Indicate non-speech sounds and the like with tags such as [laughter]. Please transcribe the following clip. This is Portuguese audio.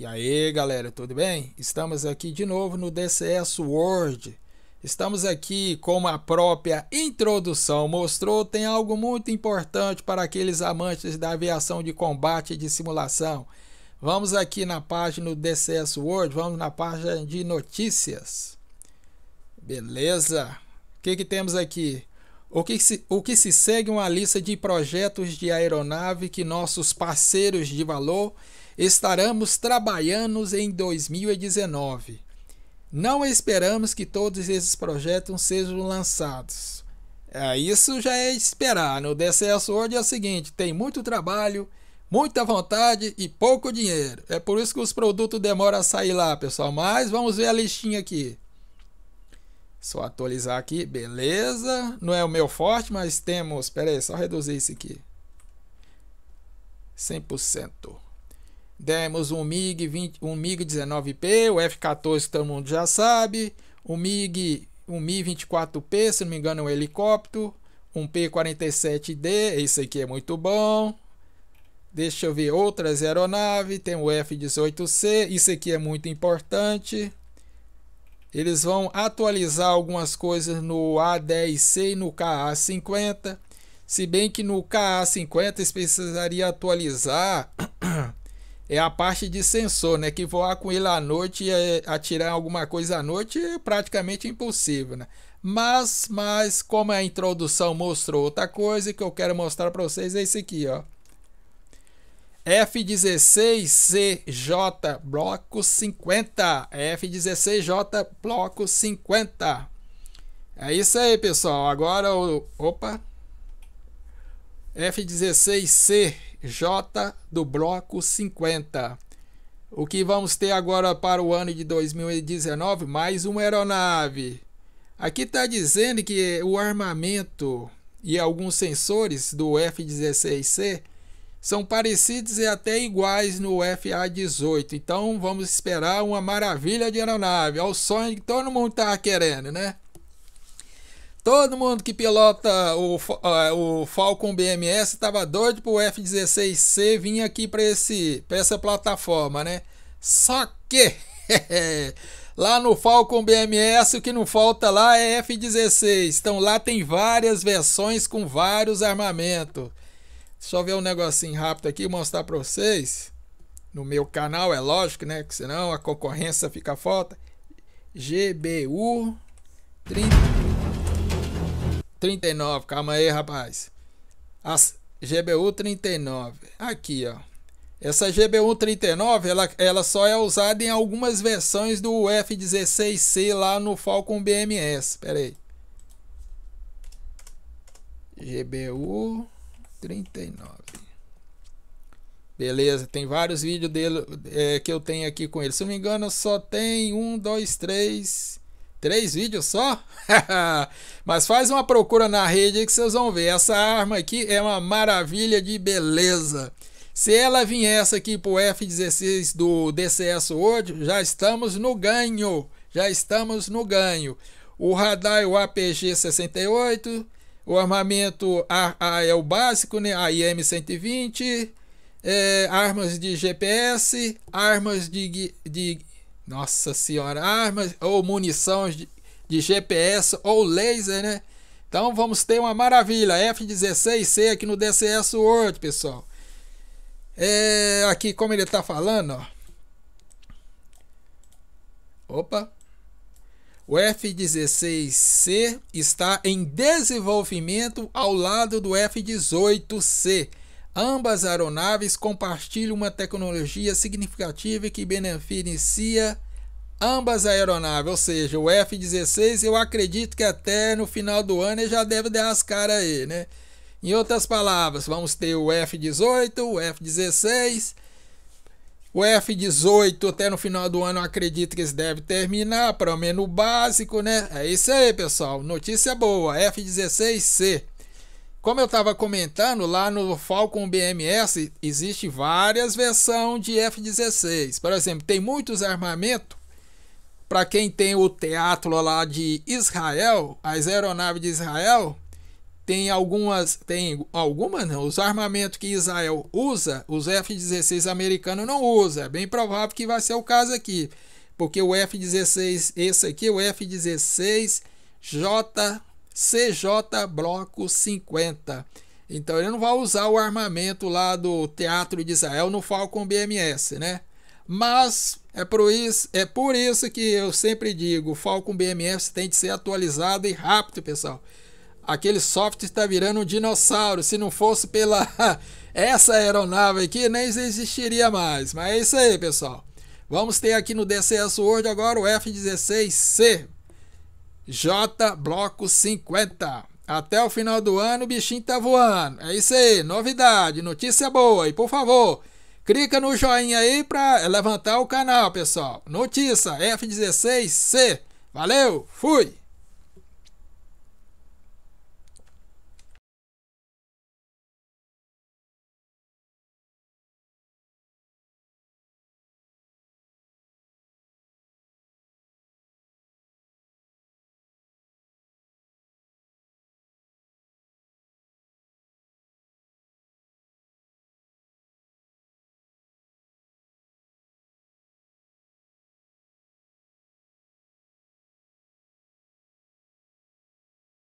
E aí, galera, tudo bem? Estamos aqui de novo no DCS World. Estamos aqui, como a própria introdução mostrou, tem algo muito importante para aqueles amantes da aviação de combate e de simulação. Vamos aqui na página do DCS World, vamos na página de notícias. Beleza? O que, que temos aqui? O que, se, o que se segue uma lista de projetos de aeronave que nossos parceiros de valor Estaremos trabalhando em 2019. Não esperamos que todos esses projetos sejam lançados. É, isso já é esperar. No DCS World é o seguinte: tem muito trabalho, muita vontade e pouco dinheiro. É por isso que os produtos demoram a sair lá, pessoal. Mas vamos ver a listinha aqui. Só atualizar aqui, beleza. Não é o meu forte, mas temos. Pera aí, só reduzir isso aqui. 100%. Demos um MiG, 20, um MiG 19P, o F-14 que todo mundo já sabe, um MiG, um Mi-24P, se não me engano, é um helicóptero, um P-47D, esse aqui é muito bom. Deixa eu ver outras aeronaves, tem o F-18C, isso aqui é muito importante. Eles vão atualizar algumas coisas no A10C e no KA50. Se bem que no KA50 eles precisariam atualizar [clears throat] é a parte de sensor, né? Que voar com ele à noite e eh, atirar alguma coisa à noite é praticamente impossível, né? Mas, mas como a introdução mostrou outra coisa que eu quero mostrar para vocês é esse aqui, ó. F16CJ bloco 50. F16J bloco 50. É isso aí, pessoal. Agora o opa F16C J do bloco 50. O que vamos ter agora para o ano de 2019? Mais uma aeronave. Aqui está dizendo que o armamento e alguns sensores do F-16C são parecidos e até iguais no FA-18. Então vamos esperar uma maravilha de aeronave. É o sonho que todo mundo está querendo, né? Todo mundo que pilota o, ah, o Falcon BMS estava doido pro F16C vir aqui para esse pra essa plataforma, né? Só que [laughs] lá no Falcon BMS o que não falta lá é F16. Então lá tem várias versões com vários armamentos. Deixa eu ver um negocinho rápido aqui mostrar para vocês. No meu canal, é lógico, né? Que senão a concorrência fica falta. GBU 30 39, calma aí, rapaz. As GBU 39. Aqui, ó. Essa GBU 39, ela, ela só é usada em algumas versões do F-16C lá no Falcon BMS. Pera aí. GBU 39. Beleza, tem vários vídeos dele é, que eu tenho aqui com ele. Se não me engano, só tem um, dois, três Três vídeos só? [laughs] Mas faz uma procura na rede que vocês vão ver. Essa arma aqui é uma maravilha de beleza. Se ela viesse aqui pro F16 do DCS hoje, já estamos no ganho. Já estamos no ganho. O radar é o APG-68. O armamento a, é o básico, né? A IM-120. É, armas de GPS, armas de, de nossa senhora, armas ah, ou munição de, de GPS ou laser, né? Então vamos ter uma maravilha, F-16C aqui no DCS World, pessoal. É, aqui como ele está falando, ó. Opa. O F-16C está em desenvolvimento ao lado do F-18C Ambas aeronaves compartilham uma tecnologia significativa que beneficia ambas aeronaves, ou seja, o F-16, eu acredito que até no final do ano ele já deve dar as caras aí, né? Em outras palavras, vamos ter o F-18, o F-16, o F-18 até no final do ano eu acredito que eles devem terminar, pelo menos o básico, né? É isso aí, pessoal. Notícia boa, F-16C. Como eu estava comentando, lá no Falcon BMS existe várias versões de F-16. Por exemplo, tem muitos armamentos. Para quem tem o teatro lá de Israel, as aeronaves de Israel, tem algumas, tem algumas não, os armamentos que Israel usa, os F-16 americanos não usa. É bem provável que vai ser o caso aqui. Porque o F-16, esse aqui, o F-16J CJ Bloco 50. Então ele não vai usar o armamento lá do Teatro de Israel no Falcon BMS, né? Mas é por isso, é por isso que eu sempre digo, o Falcon BMS tem de ser atualizado e rápido, pessoal. Aquele software está virando um dinossauro. Se não fosse pela [laughs] essa aeronave aqui, nem existiria mais. Mas é isso aí, pessoal. Vamos ter aqui no DCS World agora o F-16C. J Bloco 50. Até o final do ano o bichinho tá voando. É isso aí, novidade, notícia boa. E por favor, clica no joinha aí pra levantar o canal, pessoal. Notícia F16C. Valeu, fui!